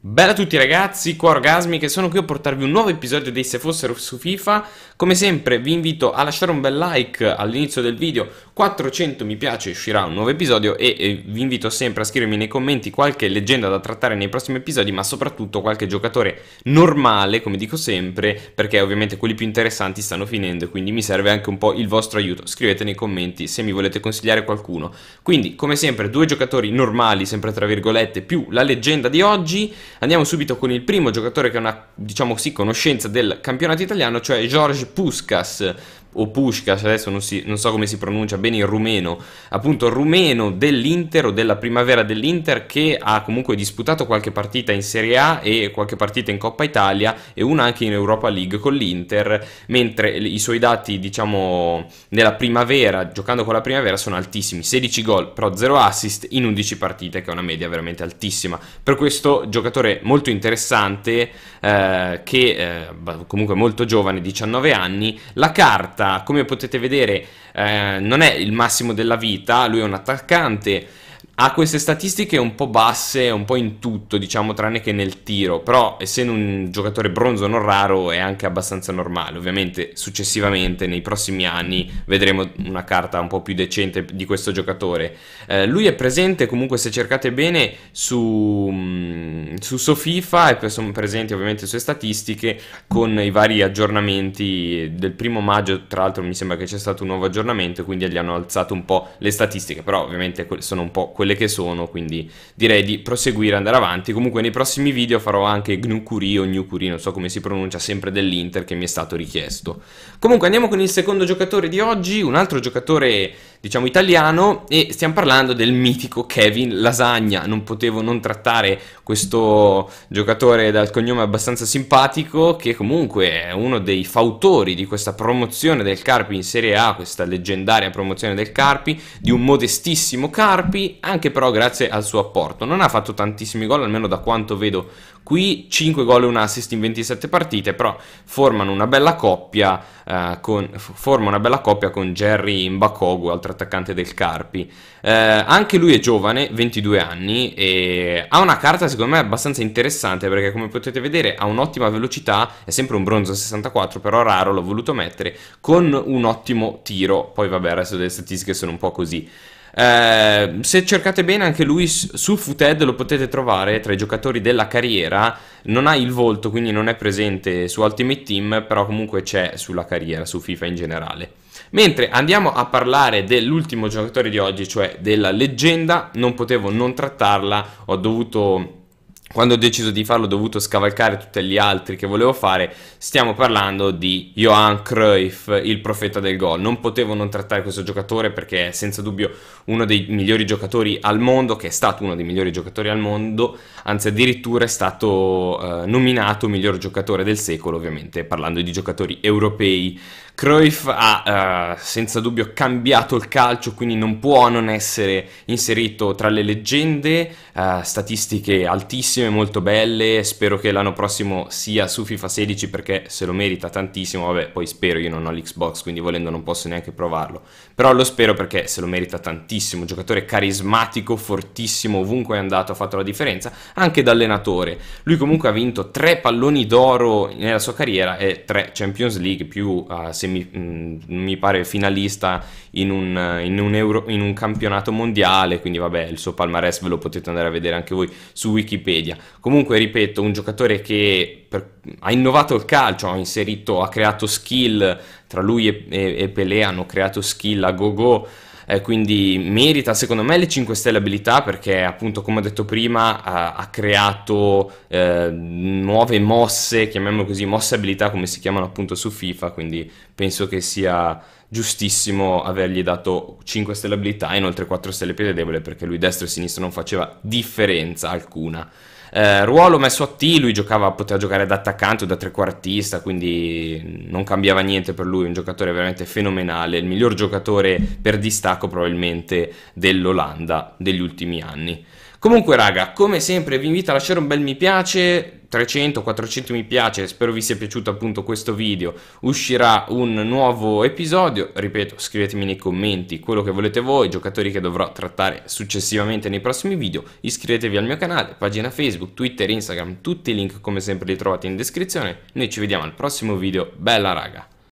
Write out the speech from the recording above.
Bella a tutti ragazzi, qua Orgasmi che sono qui a portarvi un nuovo episodio dei Se Fossero su FIFA Come sempre vi invito a lasciare un bel like all'inizio del video 400 mi piace uscirà un nuovo episodio e, e, vi invito sempre a scrivermi nei commenti qualche leggenda da trattare nei prossimi episodi Ma soprattutto qualche giocatore normale come dico sempre Perché ovviamente quelli più interessanti stanno finendo quindi mi serve anche un po' il vostro aiuto Scrivete nei commenti se mi volete consigliare qualcuno Quindi come sempre due giocatori normali sempre tra virgolette più la leggenda di oggi Andiamo subito con il primo giocatore che ha una, diciamo così, conoscenza del campionato italiano, cioè George Puskas, o Pushkas, adesso non, si, non, so come si pronuncia bene il rumeno, appunto rumeno dell'Inter o della primavera dell'Inter che ha comunque disputato qualche partita in Serie A e qualche partita in Coppa Italia e una anche in Europa League con l'Inter, mentre i suoi dati diciamo nella primavera, giocando con la primavera, sono altissimi, 16 gol però 0 assist in 11 partite che è una media veramente altissima. Per questo giocatore molto interessante eh, che eh, comunque molto giovane, 19 anni, la carta tratta, come potete vedere, eh, non è il massimo della vita, lui è un attaccante ha queste statistiche un po' basse, un po' in tutto, diciamo, tranne che nel tiro, però essendo un giocatore bronzo non raro è anche abbastanza normale. Ovviamente successivamente, nei prossimi anni, vedremo una carta un po' più decente di questo giocatore. Eh, lui è presente comunque, se cercate bene, su, mm, su Sofifa e sono presenti ovviamente le sue statistiche con i vari aggiornamenti del primo maggio, tra l'altro mi sembra che c'è stato un nuovo aggiornamento, quindi gli hanno alzato un po' le statistiche, però ovviamente sono un po' quelle quelle che sono, quindi direi di proseguire, andare avanti. Comunque nei prossimi video farò anche Gnucuri o Gnucuri, non so come si pronuncia, sempre dell'Inter che mi è stato richiesto. Comunque andiamo con il secondo giocatore di oggi, un altro giocatore diciamo italiano e stiamo parlando del mitico Kevin Lasagna, non potevo non trattare questo giocatore dal cognome abbastanza simpatico che comunque è uno dei fautori di questa promozione del Carpi in Serie A, questa leggendaria promozione del Carpi, di un modestissimo Carpi, anche però grazie al suo apporto. Non ha fatto tantissimi gol, almeno da quanto vedo qui, 5 gol e un assist in 27 partite, però formano una bella coppia, eh, con, forma una bella coppia con Jerry Mbakogu, altro contrattaccante del Carpi. Eh, anche lui è giovane, 22 anni, e ha una carta secondo me abbastanza interessante perché come potete vedere ha un'ottima velocità, è sempre un bronzo 64 però raro, l'ho voluto mettere, con un ottimo tiro. Poi vabbè, il resto delle statistiche sono un po' così. Eh, se cercate bene anche lui su Footed lo potete trovare tra i giocatori della carriera, non ha il volto quindi non è presente su Ultimate Team, però comunque c'è sulla carriera, su FIFA in generale. Mentre andiamo a parlare dell'ultimo giocatore di oggi, cioè della leggenda, non potevo non trattarla, ho dovuto quando ho deciso di farlo ho dovuto scavalcare tutti gli altri che volevo fare, stiamo parlando di Johan Cruyff, il profeta del gol. Non potevo non trattare questo giocatore perché è senza dubbio uno dei migliori giocatori al mondo, che è stato uno dei migliori giocatori al mondo, anzi addirittura è stato eh, nominato miglior giocatore del secolo, ovviamente parlando di giocatori europei. Cruyff ha uh, senza dubbio cambiato il calcio, quindi non può non essere inserito tra le leggende, uh, statistiche altissime, molto belle, spero che l'anno prossimo sia su FIFA 16 perché se lo merita tantissimo, vabbè poi spero, io non ho l'Xbox quindi volendo non posso neanche provarlo, però lo spero perché se lo merita tantissimo, giocatore carismatico, fortissimo, ovunque è andato ha fatto la differenza, anche da allenatore, lui comunque ha vinto tre palloni d'oro nella sua carriera e tre Champions League più uh, mi, mm, mi pare finalista in un, in, un Euro, in un, campionato mondiale, quindi vabbè il suo palmarès ve lo potete andare a vedere anche voi su Wikipedia. Comunque ripeto, un giocatore che per, ha innovato il calcio, ha inserito, ha creato skill, tra lui e, e, e Pelé hanno creato skill a go-go, eh, quindi merita secondo me le 5 stelle abilità perché appunto come ho detto prima ha, ha creato eh, nuove mosse, chiamiamole così, mosse abilità come si chiamano appunto su FIFA, quindi penso che sia giustissimo avergli dato 5 stelle abilità e inoltre 4 stelle piede debole perché lui destro e sinistro non faceva differenza alcuna. Eh, ruolo messo a T, lui giocava, poteva giocare da attaccante o da trequartista, quindi non cambiava niente per lui, un giocatore veramente fenomenale, il miglior giocatore per distacco probabilmente dell'Olanda degli ultimi anni. Comunque raga, come sempre vi invito a lasciare un bel mi piace, 300-400 mi piace, spero vi sia piaciuto appunto questo video, uscirà un nuovo episodio, ripeto scrivetemi nei commenti quello che volete voi, giocatori che dovrò trattare successivamente nei prossimi video, iscrivetevi al mio canale, pagina Facebook, Twitter, Instagram, tutti i link come sempre li trovate in descrizione, noi ci vediamo al prossimo video, bella raga!